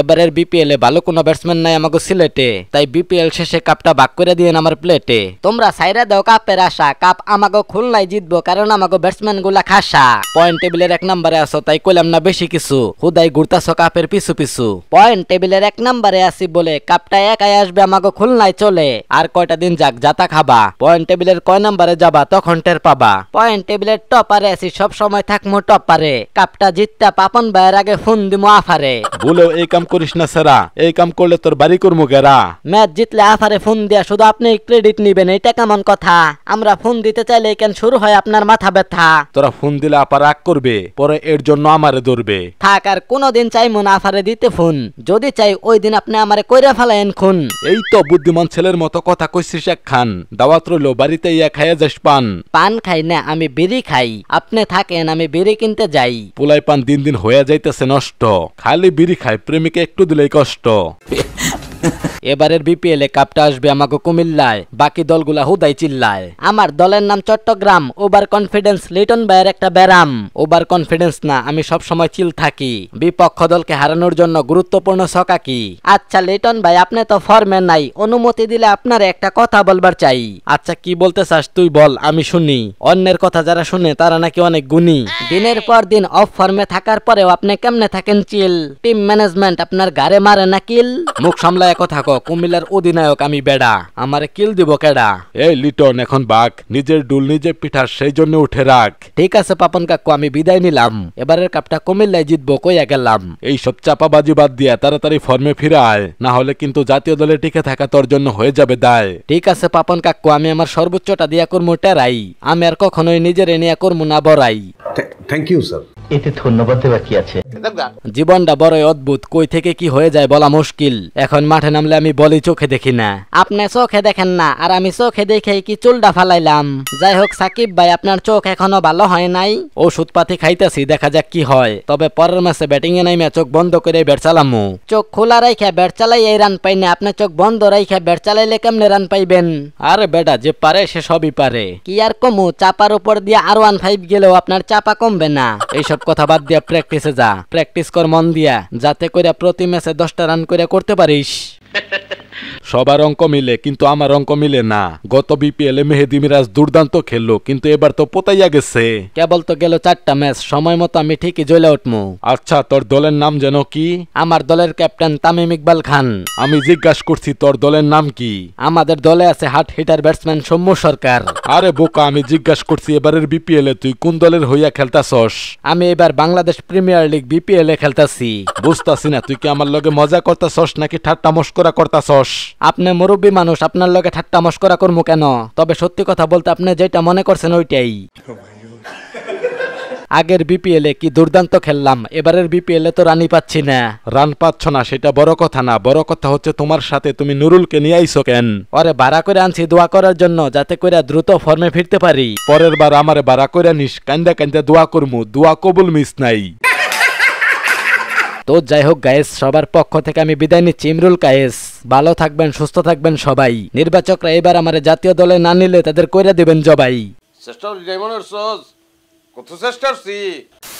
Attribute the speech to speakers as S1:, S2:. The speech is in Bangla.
S1: এবারের এ ভালো কোনো ব্যাটসম্যান নাই আমাকে সিলেটে তাই বিপিএল শেষে কাপটা ভাগ করে দিয়ে আমার প্লেটে
S2: তোমরা সাইরা দাও কাপের আশা কাপ আমাকে খুলনায় জিতবো কারণ আমাকে ব্যাটসম্যান গুলা খাসা পয়েন্ট টেবিলের এক নম্বরে আছো তাই কইলাম না বেশি কিছু হুদাই ঘুরতাছো কাপের পিছু পিছু পয়েন্ট টেবিলের এক নম্বরে আসি বলে কাপটা একাই আসবে আমাকে খুলনায় চলে আর কয়টা দিন যাক যাতা খাবা পয়েন্ট টেবিলের কয় নম্বরে যাবা তখন টের পাবা পয়েন্ট টেবিলের টপারে আসি সব সময় থাকমো টপারে কাপটা জিততে পাপন ভাইয়ের আগে ফোন দিমো আফারে
S1: ভুলেও এই কাম করিস না সারা এই কাম করলে তোর বাড়ি করমু গেরা ম্যাচ জিতলে আফারে ফোন দিয়া শুধু আপনি
S2: ক্রেডিট নিবেন এটা কেমন কথা আমরা ফোন দিতে চাইলে কেন শুরু হয় আপনার মাথা ব্যথা
S1: তোরা ফোন দিলে আপা রাগ করবে পরে এর জন্য আমারে ধরবে
S2: থাক আর কোনো দিন চাই মন আফারে দিতে ফোন যদি চাই ওই দিন আপনি আমারে কইরা ফেলায়েন খুন
S1: এই তো বুদ্ধিমান ছেলের মতো কথা কইছিস এক খান দাওয়াত রইল বাড়িতে ইয়া খাইয়া যাস পান
S2: পান খাই না আমি বিড়ি খাই আপনি থাকেন আমি বিড়ি কিনতে যাই
S1: পোলাই পান দিন দিন হয়ে যাইতেছে নষ্ট খালি বিড়ি খায় প্রেমিক একটু দিলেই কষ্ট এবারের বিপিএল এ কাপটা আসবে আমাকে কুমিল্লায় বাকি দলগুলা হুদাই চিল্লায় আমার দলের নাম চট্টগ্রাম ওভার কনফিডেন্স লিটন ভাইয়ের
S2: একটা ব্যারাম ওভার কনফিডেন্স না আমি সব সময় চিল থাকি বিপক্ষ দলকে হারানোর জন্য
S1: গুরুত্বপূর্ণ ছকা কি
S2: আচ্ছা লিটন ভাই আপনি তো ফর্মে নাই অনুমতি দিলে আপনার একটা কথা বলবার চাই
S1: আচ্ছা কি বলতে চাস তুই বল আমি শুনি
S2: অন্যের কথা যারা শুনে তারা নাকি অনেক গুণী দিনের পর দিন অফ ফর্মে থাকার পরেও আপনি কেমনে থাকেন চিল টিম ম্যানেজমেন্ট আপনার ঘাড়ে মারে না কিল
S1: মুখ সামলায় কথা থাক কুমিল্লার অধিনায়ক আমি বেডা আমার কিল দিব কেডা এই লিটন এখন বাক নিজের ডুল নিজে পিঠার সেই জন্য উঠে রাখ ঠিক আছে পাপন কাকু আমি বিদায় নিলাম এবারের কাপটা কুমিল্লায় জিতবো কইয়া গেলাম এই সব চাপাবাজি বাদ দিয়ে তাড়াতাড়ি ফর্মে ফিরায় না হলে কিন্তু জাতীয় দলে টিকে থাকা তোর জন্য হয়ে যাবে দায় ঠিক আছে পাপন কাকু আমি আমার সর্বোচ্চটা দিয়া কর্ম টেরাই আমি আর কখনোই নিজের এনে কর্ম না বড়াই থ্যাংক ইউ স্যার এতে ধন্যবাদ কি আছে জীবনটা বড়ই অদ্ভুত কই থেকে কি হয়ে যায় বলা মুশকিল এখন মাঠে নামলে আমি বলি চোখে দেখি না
S2: আপনি চোখে দেখেন না আর আমি চোখে দেখে কি চুলটা ফালাইলাম যাই হোক সাকিব ভাই আপনার চোখ এখনো ভালো হয় নাই
S1: ওষুধ পাতি খাইতেছি দেখা যাক কি হয় তবে পরের মাসে ব্যাটিং এ নাইমে চোখ বন্ধ করে ব্যাট চালামু
S2: চোখ খোলা রাইখা ব্যাট চালাই এই রান পাই না আপনার চোখ বন্ধ রাইখা ব্যাট চালাইলে কেমনে রান পাইবেন
S1: আর বেটা যে পারে সে সবই পারে
S2: কি আর কমু চাপার উপর দিয়ে আর ওয়ান ফাইভ গেলেও আপনার
S1: চাপা কমবে না এইসব সব কথা বাদ দিয়া প্র্যাকটিসে যা প্র্যাকটিস কর মন দিয়া যাতে করে প্রতি ম্যাচে দশটা রান করে করতে পারিস সবার অঙ্ক মিলে কিন্তু আমার অঙ্ক মিলে না গত বিপিএল এ মেহেদি মিরাজ দুর্দান্ত খেললো কিন্তু এবার তো পোতাইয়া গেছে কেবল তো গেল চারটা ম্যাচ সময় মতো আমি ঠিকই জ্বলে উঠমু আচ্ছা তোর দলের নাম যেন কি আমার দলের ক্যাপ্টেন তামিম ইকবাল খান আমি জিজ্ঞাসা করছি তোর দলের নাম কি আমাদের দলে আছে হাট হিটার ব্যাটসম্যান সৌম্য সরকার আরে বোকা আমি জিজ্ঞাসা করছি এবারের বিপিএল এ তুই কোন দলের হইয়া খেলতাছস আমি এবার বাংলাদেশ প্রিমিয়ার লিগ বিপিএল এ খেলতাছি বুঝতাছি না তুই কি আমার লগে মজা করতাছস নাকি ঠাট্টা মস্করা করতাছস আপনি মুরব্বী মানুষ আপনার লোকে ঠাট্টা মস্করা করবো কেন তবে সত্যি কথা বলতে আপনি যেটা মনে করছেন ওইটাই আগের বিপিএলে কি দুর্দান্ত খেললাম এবারের বিপিএলে তো রানি পাচ্ছি না রান পাচ্ছ না সেটা বড় কথা না বড় কথা হচ্ছে তোমার সাথে তুমি নুরুলকে নিয়ে আইছো কেন অরে ভাড়া করে আনছি দোয়া করার জন্য যাতে করে দ্রুত ফর্মে ফিরতে পারি পরের বার আমারে ভাড়া করে নিস কান্দা কান্দা দোয়া করমু দোয়া কবুল মিস নাই তো যাই হোক গায়েস সবার পক্ষ থেকে আমি বিদায় নিচ্ছি ইমরুল কায়েস ভালো থাকবেন সুস্থ থাকবেন সবাই নির্বাচকরা এবার আমার জাতীয় দলে না নিলে তাদের কইরা দিবেন জবাই চেষ্টা